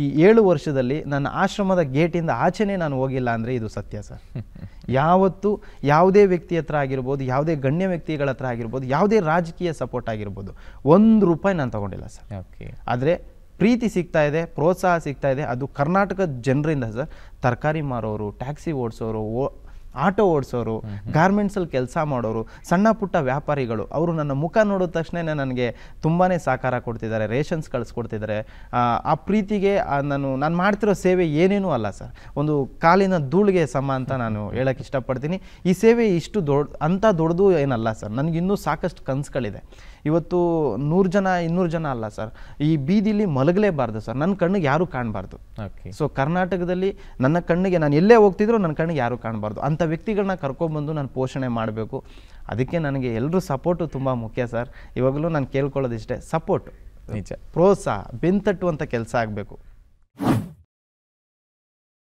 ಈ ಏಳು ವರ್ಷದಲ್ಲಿ ನನ್ನ ಆಶ್ರಮದ ಗೇಟಿಂದ ಆಚೆನೇ ನಾನು ಹೋಗಿಲ್ಲ ಅಂದರೆ ಇದು ಸತ್ಯ ಸರ್ ಯಾವತ್ತು ಯಾವುದೇ ವ್ಯಕ್ತಿ ಹತ್ರ ಆಗಿರ್ಬೋದು ಯಾವುದೇ ಗಣ್ಯ ವ್ಯಕ್ತಿಗಳ ಹತ್ರ ಆಗಿರ್ಬೋದು ಯಾವುದೇ ರಾಜಕೀಯ ಸಪೋರ್ಟ್ ಆಗಿರ್ಬೋದು ಒಂದು ರೂಪಾಯಿ ನಾನು ತಗೊಂಡಿಲ್ಲ ಸರ್ ಓಕೆ ಆದರೆ ಪ್ರೀತಿ ಸಿಗ್ತಾ ಇದೆ ಪ್ರೋತ್ಸಾಹ ಸಿಗ್ತಾ ಇದೆ ಅದು ಕರ್ನಾಟಕದ ಜನರಿಂದ ಸರ್ ತರಕಾರಿ ಮಾರೋರು ಟ್ಯಾಕ್ಸಿ ಓಡಿಸೋರು ಆಟೋ ಓಡಿಸೋರು ಗಾರ್ಮೆಂಟ್ಸಲ್ಲಿ ಕೆಲಸ ಮಾಡೋರು ಸಣ್ಣ ಪುಟ್ಟ ವ್ಯಾಪಾರಿಗಳು ಅವರು ನನ್ನ ಮುಖ ನೋಡಿದ ತಕ್ಷಣ ನನಗೆ ತುಂಬಾ ಸಹಕಾರ ಕೊಡ್ತಿದ್ದಾರೆ ರೇಷನ್ಸ್ ಕಳಿಸ್ಕೊಡ್ತಿದ್ದಾರೆ ಆ ಪ್ರೀತಿಗೆ ನಾನು ನಾನು ಮಾಡ್ತಿರೋ ಸೇವೆ ಏನೇನೂ ಅಲ್ಲ ಸರ್ ಒಂದು ಕಾಲಿನ ಧೂಳಿಗೆ ಸಮ ಅಂತ ನಾನು ಹೇಳಕ್ಕೆ ಇಷ್ಟಪಡ್ತೀನಿ ಈ ಸೇವೆ ಇಷ್ಟು ದೊಡ್ಡ ಅಂತ ದೊಡ್ಡದು ಏನಲ್ಲ ಸರ್ ನನಗಿನ್ನೂ ಸಾಕಷ್ಟು ಕನ್ಸುಗಳಿದೆ ಇವತ್ತು ನೂರು ಜನ ಇನ್ನೂರು ಜನ ಅಲ್ಲ ಸರ್ ಈ ಬೀದಿಲಿ ಮಲಗಲೇಬಾರ್ದು ಸರ್ ನನ್ನ ಕಣ್ಣಿಗೆ ಯಾರೂ ಕಾಣಬಾರ್ದು ಸೊ ಕರ್ನಾಟಕದಲ್ಲಿ ನನ್ನ ಕಣ್ಣಿಗೆ ನಾನು ಎಲ್ಲೇ ಹೋಗ್ತಿದ್ರು ನನ್ನ ಕಣ್ಣಿಗೆ ಯಾರೂ ಕಾಣಬಾರ್ದು ಅಂತ ವ್ಯಕ್ತಿಗಳನ್ನ ಕರ್ಕೊಂಬಂದು ನಾನು ಪೋಷಣೆ ಮಾಡಬೇಕು ಅದಕ್ಕೆ ನನಗೆ ಎಲ್ಲರೂ ಸಪೋರ್ಟು ತುಂಬ ಮುಖ್ಯ ಸರ್ ಇವಾಗಲೂ ನಾನು ಕೇಳ್ಕೊಳ್ಳೋದಿಷ್ಟೇ ಸಪೋರ್ಟ್ ನಿಜ ಪ್ರೋತ್ಸಾಹ ಬೆಂತಟ್ಟುವಂಥ ಕೆಲಸ ಆಗಬೇಕು